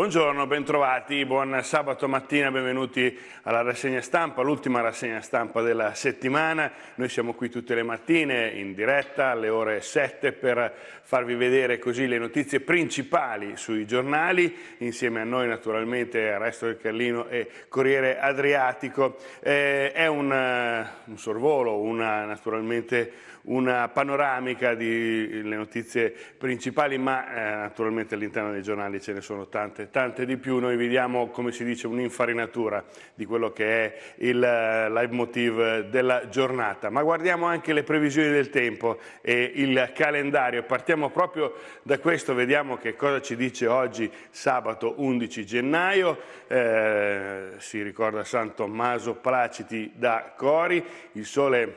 Buongiorno, bentrovati, buon sabato mattina, benvenuti alla rassegna stampa, l'ultima rassegna stampa della settimana. Noi siamo qui tutte le mattine in diretta alle ore 7 per farvi vedere così le notizie principali sui giornali, insieme a noi naturalmente Resto del Carlino e Corriere Adriatico. Eh, è un, eh, un sorvolo, una, naturalmente una panoramica delle notizie principali, ma eh, naturalmente all'interno dei giornali ce ne sono tante, tante tante di più, noi vediamo, come si dice, un'infarinatura di quello che è il eh, leitmotiv della giornata. Ma guardiamo anche le previsioni del tempo e il calendario. Partiamo proprio da questo, vediamo che cosa ci dice oggi sabato 11 gennaio. Eh, si ricorda San Tommaso Placiti da Cori, il sole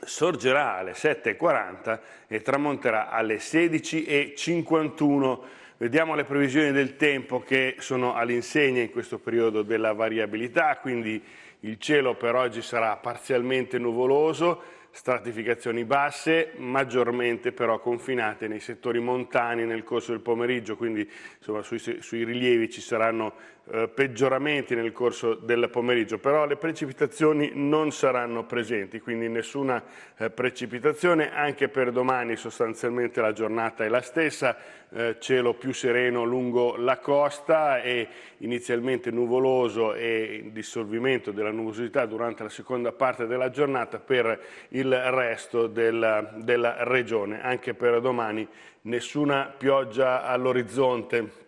sorgerà alle 7.40 e tramonterà alle 16.51 Vediamo le previsioni del tempo che sono all'insegna in questo periodo della variabilità, quindi il cielo per oggi sarà parzialmente nuvoloso, stratificazioni basse, maggiormente però confinate nei settori montani nel corso del pomeriggio, quindi insomma, sui, sui, rilievi ci saranno eh, peggioramenti nel corso del pomeriggio, però le precipitazioni non saranno presenti, quindi nessuna eh, precipitazione, anche per domani sostanzialmente la giornata è la stessa, eh, cielo più sereno lungo la costa e inizialmente nuvoloso e dissolvimento della nuvosità durante la seconda parte della giornata per il il resto della, della regione. Anche per domani nessuna pioggia all'orizzonte,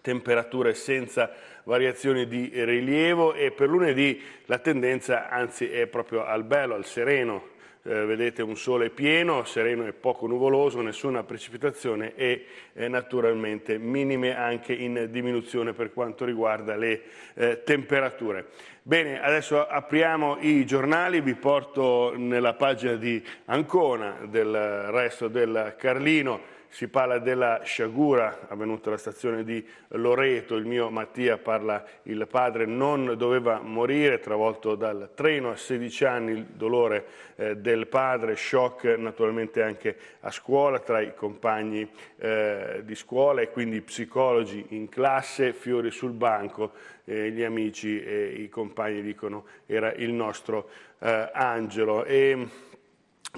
temperature senza variazioni di rilievo e per lunedì la tendenza anzi è proprio al bello, al sereno, eh, vedete un sole pieno, sereno e poco nuvoloso, nessuna precipitazione e eh, naturalmente minime anche in diminuzione per quanto riguarda le eh, temperature. Bene, adesso apriamo i giornali, vi porto nella pagina di Ancona del resto del Carlino si parla della sciagura avvenuta alla stazione di Loreto, il mio Mattia parla il padre, non doveva morire, travolto dal treno a 16 anni, il dolore eh, del padre, shock naturalmente anche a scuola tra i compagni eh, di scuola e quindi psicologi in classe, fiori sul banco, eh, gli amici e i compagni dicono era il nostro eh, angelo. E,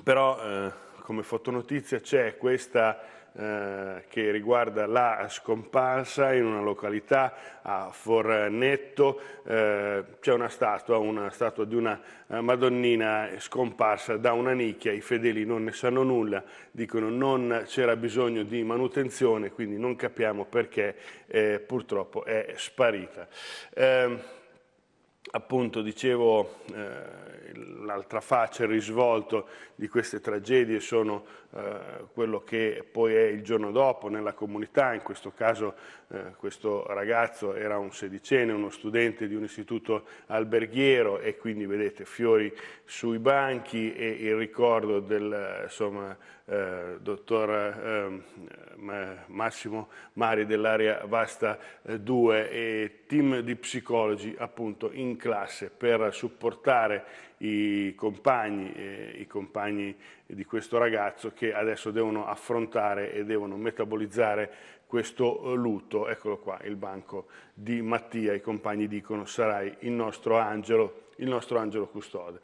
però eh, come fotonotizia c'è questa eh, che riguarda la scomparsa in una località a Fornetto, eh, c'è una statua, una statua di una eh, Madonnina scomparsa da una nicchia, i fedeli non ne sanno nulla, dicono non c'era bisogno di manutenzione, quindi non capiamo perché eh, purtroppo è sparita. Ehm, appunto dicevo eh, l'altra faccia, il risvolto di queste tragedie sono eh, quello che poi è il giorno dopo nella comunità, in questo caso eh, questo ragazzo era un sedicenne, uno studente di un istituto alberghiero e quindi vedete fiori sui banchi e il ricordo del, insomma, eh, dottor eh, Massimo Mari dell'area Vasta 2 eh, e team di psicologi appunto in classe per supportare i compagni, eh, i compagni di questo ragazzo che adesso devono affrontare e devono metabolizzare questo lutto. Eccolo qua, il banco di Mattia, i compagni dicono sarai il nostro angelo, il nostro angelo custode.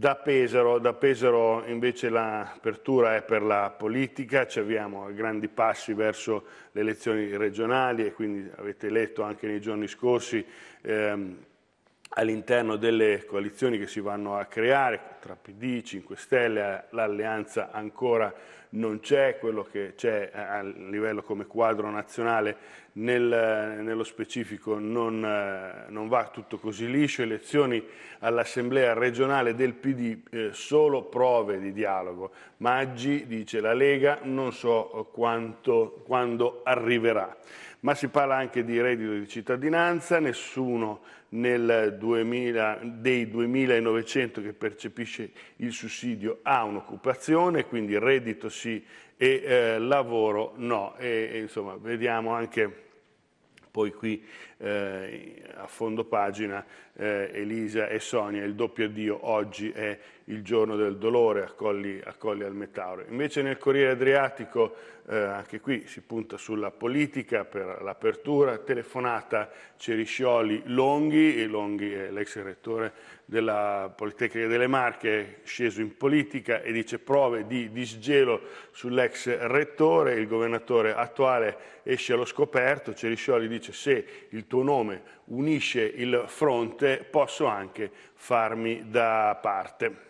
Da Pesaro, da Pesaro invece l'apertura è per la politica, ci avviamo a grandi passi verso le elezioni regionali e quindi avete letto anche nei giorni scorsi ehm, all'interno delle coalizioni che si vanno a creare tra PD, 5 Stelle, l'alleanza ancora non c'è quello che c'è a livello come quadro nazionale nel, nello specifico non, eh, non, va tutto così liscio, elezioni all'assemblea regionale del PD eh, solo prove di dialogo, Maggi dice la Lega non so quanto, quando arriverà, ma si parla anche di reddito di cittadinanza, nessuno 2000, dei 2.900 che percepisce il sussidio ha un'occupazione, quindi il reddito sì e eh, lavoro no. E, e, insomma, vediamo anche poi qui eh, a fondo pagina eh, Elisa e Sonia, il doppio addio, oggi è il giorno del dolore a Colli, al Metauro. Invece nel Corriere Adriatico, eh, anche qui si punta sulla politica per l'apertura, telefonata Ceriscioli Longhi, e Longhi è l'ex rettore della Politecnica delle Marche, sceso in politica e dice prove di disgelo sull'ex rettore, il governatore attuale esce allo scoperto, Ceriscioli dice se il tuo nome unisce il fronte, posso anche farmi da parte.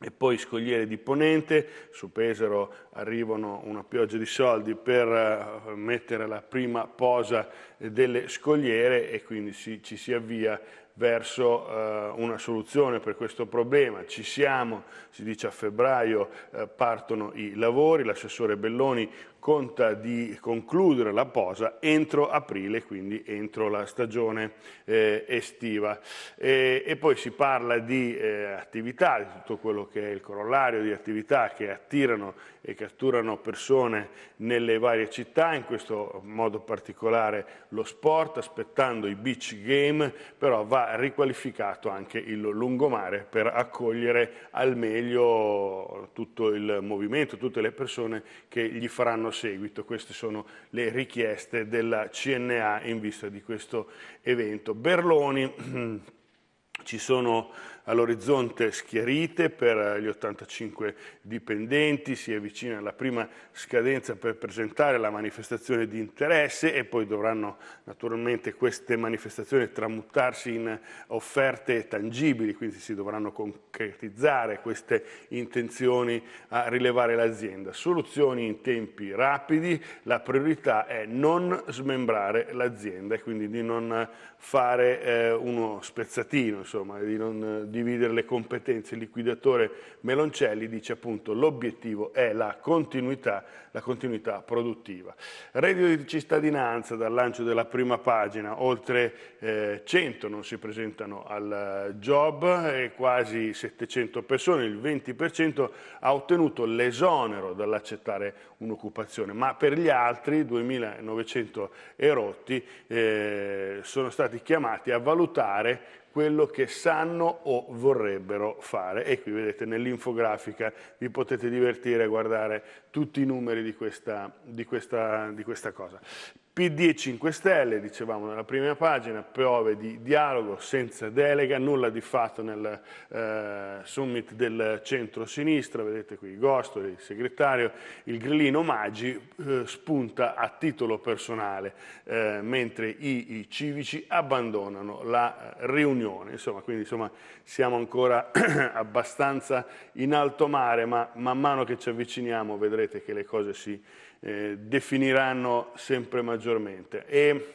E poi Scogliere di Ponente, su Pesaro arrivano una pioggia di soldi per eh, mettere la prima posa delle scogliere e quindi si, ci si avvia verso eh, una soluzione per questo problema. Ci siamo, si dice a febbraio eh, partono i lavori, l'assessore Belloni conta di concludere la posa entro aprile, quindi entro la stagione eh, estiva. E, e, poi si parla di eh, attività, di tutto quello che è il corollario di attività che attirano e catturano persone nelle varie città, in questo modo particolare lo sport, aspettando i beach game, però va riqualificato anche il lungomare per accogliere al meglio tutto il movimento, tutte le persone che gli faranno seguito. Queste sono le richieste della CNA in vista di questo evento. Berloni, ci sono all'orizzonte schiarite per gli 85 dipendenti, si avvicina la prima scadenza per presentare la manifestazione di interesse e poi dovranno naturalmente queste manifestazioni tramutarsi in offerte tangibili, quindi si dovranno concretizzare queste intenzioni a rilevare l'azienda. Soluzioni in tempi rapidi, la priorità è non smembrare l'azienda e quindi di non fare eh, uno spezzatino, insomma, di non dividere le competenze, il liquidatore Meloncelli dice appunto l'obiettivo è la continuità, la continuità produttiva. Reddito di cittadinanza dal lancio della prima pagina, oltre eh, 100 non si presentano al eh, job e quasi 700 persone, il 20% ha ottenuto l'esonero dall'accettare un'occupazione, ma per gli altri 2.900 erotti eh, sono stati chiamati a valutare quello che sanno o vorrebbero fare. E qui vedete nell'infografica vi potete divertire a guardare tutti i numeri di questa, di questa, di questa cosa. PD e 5 Stelle, dicevamo nella prima pagina, prove di dialogo senza delega, nulla di fatto nel eh, summit del centro-sinistra, vedete qui Gosto, il segretario, il grillino Maggi eh, spunta a titolo personale, eh, mentre i, i, civici abbandonano la eh, riunione, insomma, quindi insomma, siamo ancora abbastanza in alto mare, ma man mano che ci avviciniamo vedrete che le cose si eh, definiranno sempre maggiormente. E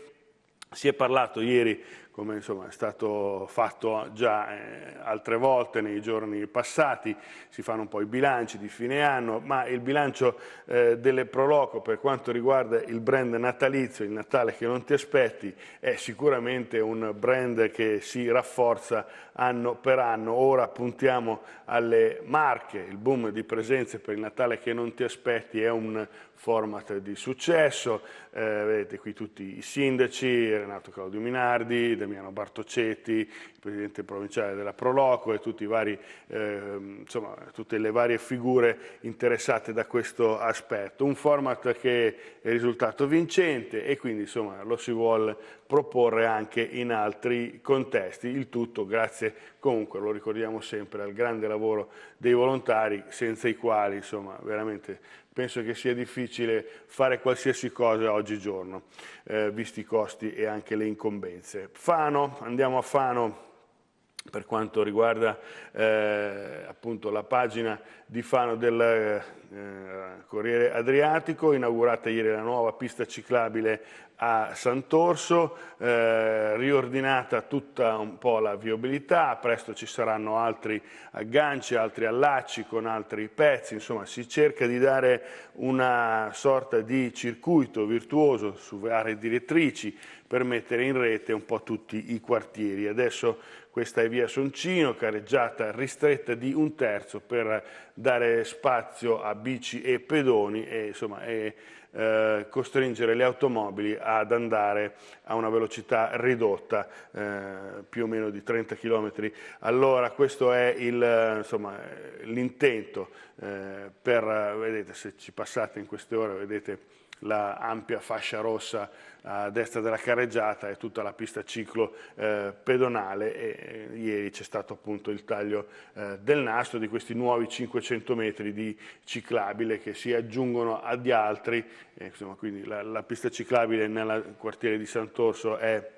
si è parlato ieri come insomma, è stato fatto già eh, altre volte nei giorni passati, si fanno un po' i bilanci di fine anno, ma il bilancio eh, delle Proloco per quanto riguarda il brand natalizio, il Natale che non ti aspetti, è sicuramente un brand che si rafforza anno per anno. Ora puntiamo alle marche, il boom di presenze per il Natale che non ti aspetti è un format di successo, eh, vedete qui tutti i sindaci, Renato Claudio Minardi, Damiano Bartoceti, il presidente provinciale della Proloco e vari, eh, insomma, tutte le varie figure interessate da questo aspetto. Un format che è risultato vincente e quindi insomma, lo si vuole proporre anche in altri contesti, il tutto grazie comunque, lo ricordiamo sempre, al grande lavoro dei volontari senza i quali insomma, veramente penso che sia difficile fare qualsiasi cosa oggigiorno, eh, visti i costi e anche le incombenze. Fano, andiamo a Fano per quanto riguarda eh, appunto la pagina di Fano del eh, Corriere Adriatico, inaugurata ieri la nuova pista ciclabile a Sant'Orso, eh, riordinata tutta un po' la viabilità, presto ci saranno altri agganci, altri allacci con altri pezzi, insomma si cerca di dare una sorta di circuito virtuoso su aree direttrici per mettere in rete un po' tutti i quartieri. Adesso questa è via Soncino, careggiata ristretta di un terzo per dare spazio a bici e pedoni e, insomma, e eh, costringere le automobili ad andare a una velocità ridotta, eh, più o meno di 30 km all'ora. Questo è l'intento eh, per, vedete, se ci passate in queste ore, vedete l'ampia la fascia rossa a destra della carreggiata e tutta la pista ciclo eh, pedonale e, e eh, ieri c'è stato appunto il taglio eh, del nastro di questi nuovi 500 metri di ciclabile che si aggiungono agli altri, eh, insomma, quindi la, la pista ciclabile nel quartiere di Sant'Orso è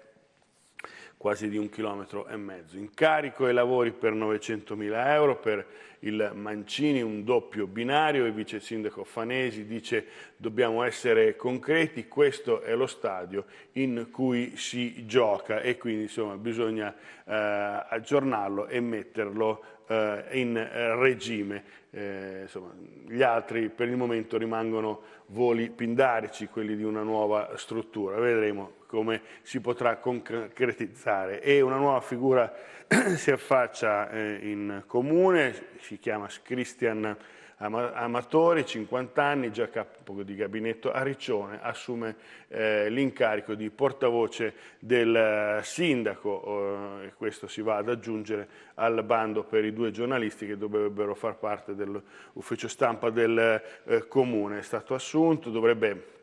quasi di un chilometro e mezzo. Incarico e lavori per 900.000 euro per il Mancini, un doppio binario, il vice sindaco Fanesi dice dobbiamo essere concreti, questo è lo stadio in cui si gioca e quindi insomma, bisogna eh, aggiornarlo e metterlo eh, in regime. Eh, insomma, gli altri per il momento rimangono voli pindarici, quelli di una nuova struttura, vedremo come si potrà concretizzare e una nuova figura si affaccia eh, in comune, si chiama Christian Amatori, 50 anni, già capo di gabinetto a Riccione, assume eh, l'incarico di portavoce del eh, sindaco eh, e questo si va ad aggiungere al bando per i due giornalisti che dovrebbero far parte dell'ufficio stampa del eh, comune. È stato assunto, dovrebbe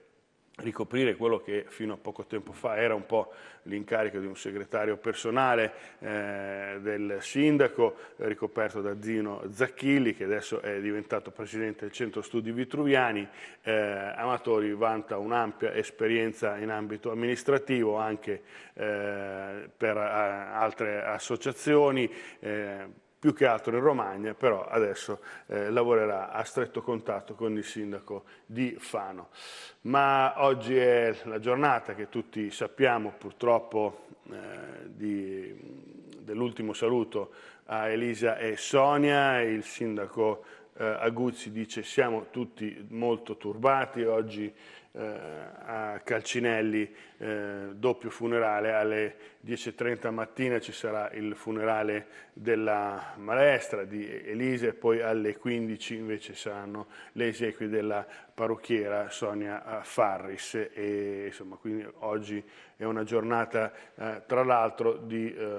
ricoprire quello che fino a poco tempo fa era un po' l'incarico di un segretario personale eh, del sindaco, ricoperto da Zino Zacchilli, che adesso è diventato presidente del Centro Studi Vitruviani. Eh, Amatori vanta un'ampia esperienza in ambito amministrativo anche eh, per a, eh, altre associazioni eh, più che altro in Romagna, però adesso eh, lavorerà a stretto contatto con il sindaco di Fano. Ma oggi è la giornata che tutti sappiamo purtroppo eh, dell'ultimo saluto a Elisa e Sonia, il sindaco eh, Aguzzi dice siamo tutti molto turbati, oggi eh, a Calcinelli eh, doppio funerale, alle 10.30 mattina ci sarà il funerale della maestra di Elisa e poi alle 15 invece saranno le esequie della parrucchiera Sonia eh, Farris e insomma quindi oggi è una giornata eh, tra l'altro di, eh,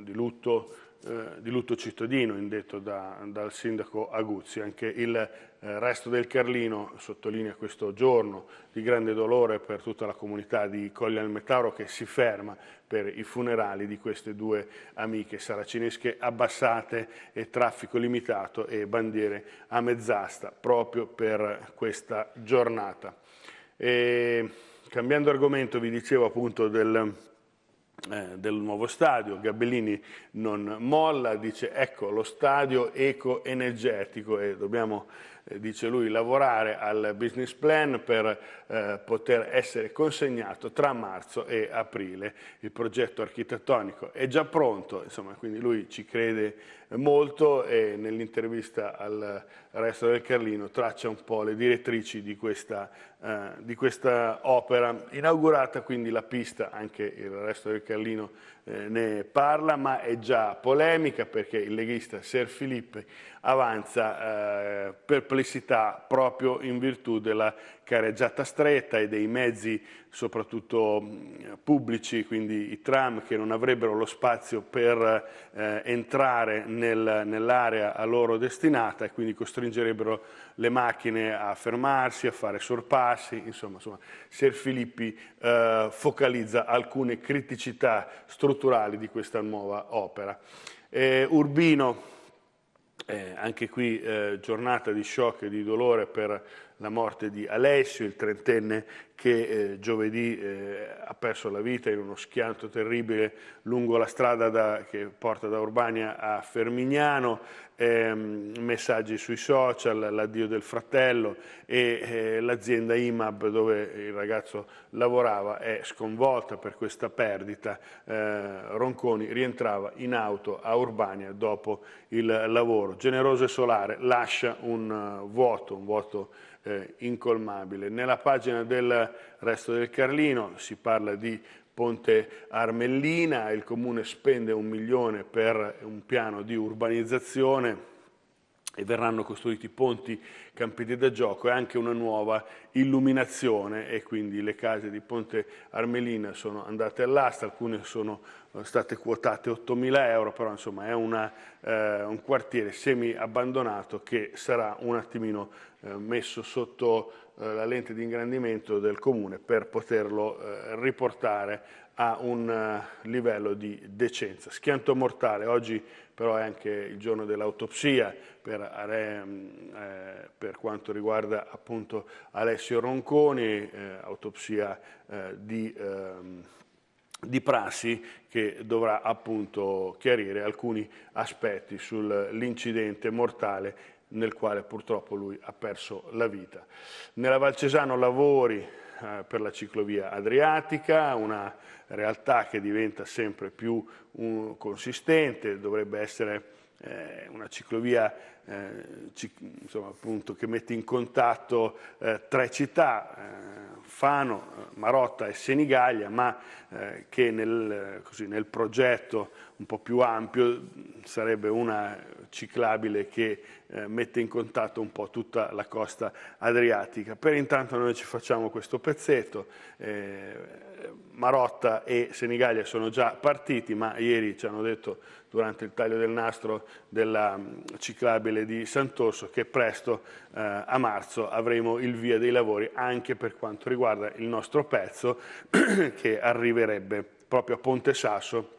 di lutto eh, di lutto cittadino indetto da, dal sindaco Aguzzi. Anche il eh, resto del Carlino sottolinea questo giorno di grande dolore per tutta la comunità di Colle al Metauro che si ferma per i funerali di queste due amiche saracinesche abbassate e traffico limitato e bandiere a mezz'asta proprio per questa giornata. E, cambiando argomento vi dicevo appunto del eh, del nuovo stadio. Gabellini non molla, dice ecco lo stadio eco-energetico e dobbiamo, eh, dice lui, lavorare al business plan per eh, poter essere consegnato tra marzo e aprile. Il progetto architettonico è già pronto, insomma, quindi lui ci crede molto e nell'intervista al resto del Carlino traccia un po' le direttrici di questa, eh, di questa opera inaugurata, quindi la pista, anche il resto del Carlino eh, ne parla, ma è già polemica perché il leghista Ser Filippi avanza eh, perplessità proprio in virtù della carreggiata stretta e dei mezzi soprattutto mm, pubblici, quindi i tram che non avrebbero lo spazio per eh, entrare nel, nell'area a loro destinata e quindi costringerebbero le macchine a fermarsi, a fare sorpassi, insomma, insomma Ser Filippi eh, focalizza alcune criticità strutturali di questa nuova opera. Eh, Urbino eh, anche qui eh, giornata di shock e di dolore per la morte di Alessio, il trentenne che eh, giovedì eh, ha perso la vita in uno schianto terribile lungo la strada da, che porta da Urbania a Fermignano, eh, messaggi sui social, l'addio del fratello e eh, l'azienda IMAB dove il ragazzo lavorava è sconvolta per questa perdita. Eh, Ronconi rientrava in auto a Urbania dopo il lavoro. Generoso e solare lascia un eh, vuoto, un vuoto eh, incolmabile. Nella pagina del resto del Carlino si parla di Ponte Armellina, il comune spende un milione per un piano di urbanizzazione e verranno costruiti ponti, campi da gioco e anche una nuova illuminazione e quindi le case di Ponte Armelina sono andate all'asta, alcune sono eh, state quotate 8.000 euro, però insomma è una, eh, un quartiere semi abbandonato che sarà un attimino eh, messo sotto eh, la lente di ingrandimento del comune per poterlo eh, riportare a un eh, livello di decenza. Schianto mortale, oggi però è anche il giorno dell'autopsia per, mm, eh, per, quanto riguarda appunto Alessio Ronconi, eh, autopsia eh, di, ehm, di prassi che dovrà appunto chiarire alcuni aspetti sull'incidente mortale nel quale purtroppo lui ha perso la vita. Nella Valcesano lavori eh, per la ciclovia adriatica, una realtà che diventa sempre più un, consistente, dovrebbe essere eh, una ciclovia eh, ci, insomma, appunto, che mette in contatto eh, tre città, eh, Fano, eh, Marotta e Senigallia, ma che nel, così, nel progetto un po' più ampio sarebbe una ciclabile che eh, mette in contatto un po' tutta la costa adriatica. Per intanto noi ci facciamo questo pezzetto, eh, Marotta e Senigallia sono già partiti, ma ieri ci hanno detto durante il taglio del nastro della mm, ciclabile di Sant'Orso che presto eh, a marzo avremo il via dei lavori anche per quanto riguarda il nostro pezzo che arriverebbe proprio a Ponte Sasso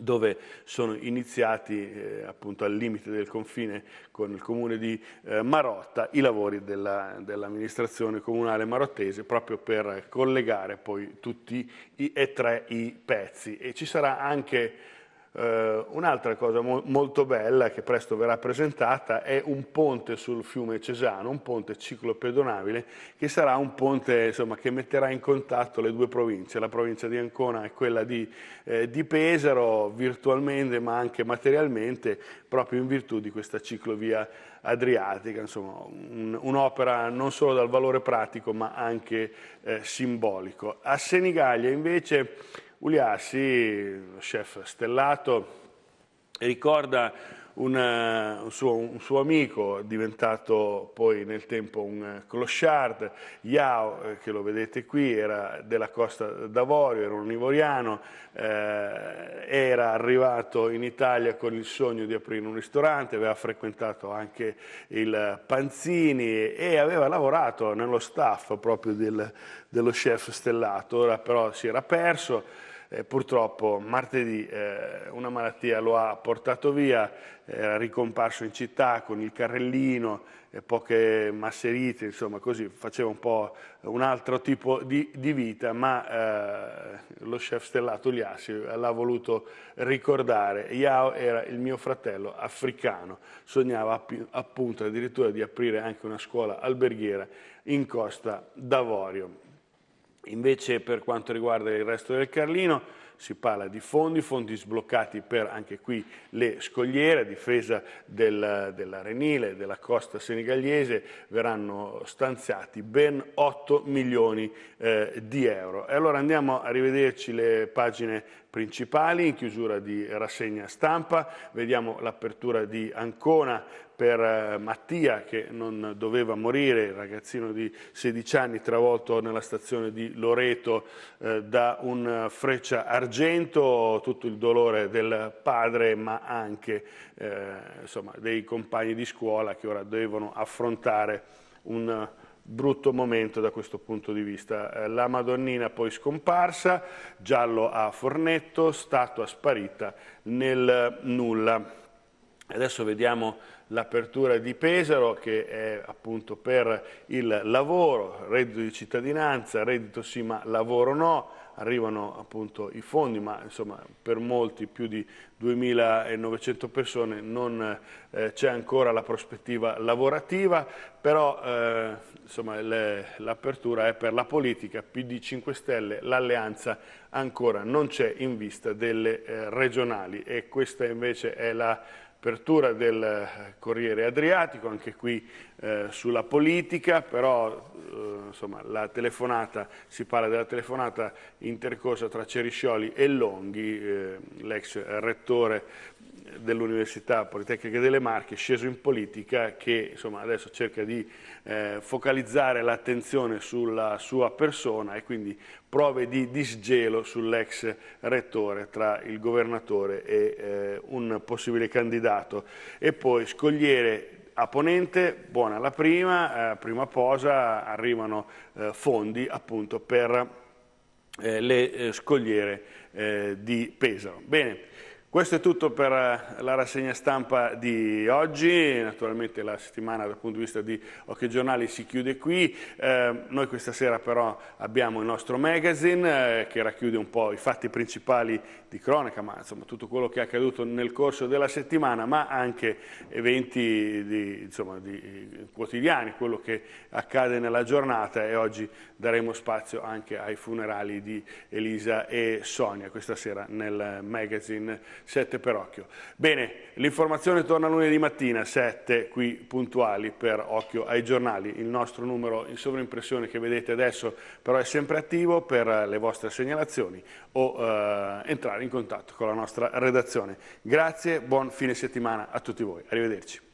dove sono iniziati eh, appunto al limite del confine con il comune di eh, Marotta i lavori dell'amministrazione comunale marottese proprio per collegare poi tutti e tre i pezzi e ci sarà anche Uh, un'altra cosa mo- molto bella che presto verrà presentata è un ponte sul fiume Cesano, un ponte ciclopedonabile che sarà un ponte insomma, che metterà in contatto le due province, la provincia di Ancona e quella di, eh, di Pesaro virtualmente ma anche materialmente proprio in virtù di questa ciclovia adriatica, insomma un, un'opera non solo dal valore pratico ma anche eh, simbolico. A Senigallia invece Uliassi, chef stellato, ricorda una, eh, un, suo, un, suo, amico diventato poi nel tempo un eh, clochard, Yao, eh, che lo vedete qui, era della costa d'Avorio, era un ivoriano, eh, era arrivato in Italia con il sogno di aprire un ristorante, aveva frequentato anche il Panzini e aveva lavorato nello staff proprio del, dello chef stellato, ora però si era perso eh, purtroppo martedì eh, una malattia lo ha portato via, era ricomparso in città con il carrellino, e eh, poche masserite, insomma così, faceva un po' un altro tipo di, di vita, ma eh, lo chef stellato Liassi l'ha voluto ricordare. Yao era il mio fratello africano, sognava appunto addirittura di aprire anche una scuola alberghiera in Costa d'Avorio. Invece per quanto riguarda il resto del Carlino si parla di fondi, fondi sbloccati per anche qui le scogliere, a difesa del, della Renile, della costa senegaliese, verranno stanziati ben 8 milioni eh, di euro. E allora andiamo a rivederci le pagine principali in chiusura di rassegna stampa, vediamo l'apertura di Ancona per eh, Mattia che non doveva morire, il ragazzino di 16 anni travolto nella stazione di Loreto eh, da un eh, freccia argento, tutto il dolore del padre ma anche eh, insomma, dei compagni di scuola che ora devono affrontare un brutto momento da questo punto di vista. Eh, la Madonnina poi scomparsa, giallo a Fornetto, statua sparita nel nulla. Adesso vediamo l'apertura di Pesaro che è appunto per il lavoro, reddito di cittadinanza, reddito sì ma lavoro no, arrivano appunto i fondi ma insomma per molti più di 2.900 persone non eh, c'è ancora la prospettiva lavorativa, però eh, l'apertura è per la politica, PD 5 Stelle, l'alleanza ancora non c'è in vista delle eh, regionali e questa invece è la apertura del eh, Corriere Adriatico, anche qui eh, sulla politica, però eh, insomma, si parla della telefonata intercorsa tra Ceriscioli e Longhi, eh, l'ex rettore dell'Università Politecnica delle Marche, sceso in politica, che insomma, adesso cerca di eh, focalizzare l'attenzione sulla sua persona e quindi prove di disgelo sull'ex rettore tra il governatore e eh, un possibile candidato e poi scogliere a Ponente, buona la prima, eh, prima posa, arrivano eh, fondi appunto per eh, le eh, scogliere eh, di Pesaro. Bene. Questo è tutto per eh, la rassegna stampa di oggi, naturalmente la settimana dal punto di vista di Occhio Giornali si chiude qui, eh, noi questa sera però abbiamo il nostro magazine eh, che racchiude un po' i fatti principali di cronaca, ma insomma tutto quello che è accaduto nel corso della settimana, ma anche eventi di, insomma, di eh, quotidiani, quello che accade nella giornata e oggi daremo spazio anche ai funerali di Elisa e Sonia questa sera nel magazine 7 per occhio. Bene, l'informazione torna lunedì mattina, 7 qui puntuali per occhio ai giornali. Il nostro numero in sovraimpressione che vedete adesso però è sempre attivo per le vostre segnalazioni o eh, entrare in contatto con la nostra redazione. Grazie, buon fine settimana a tutti voi. Arrivederci.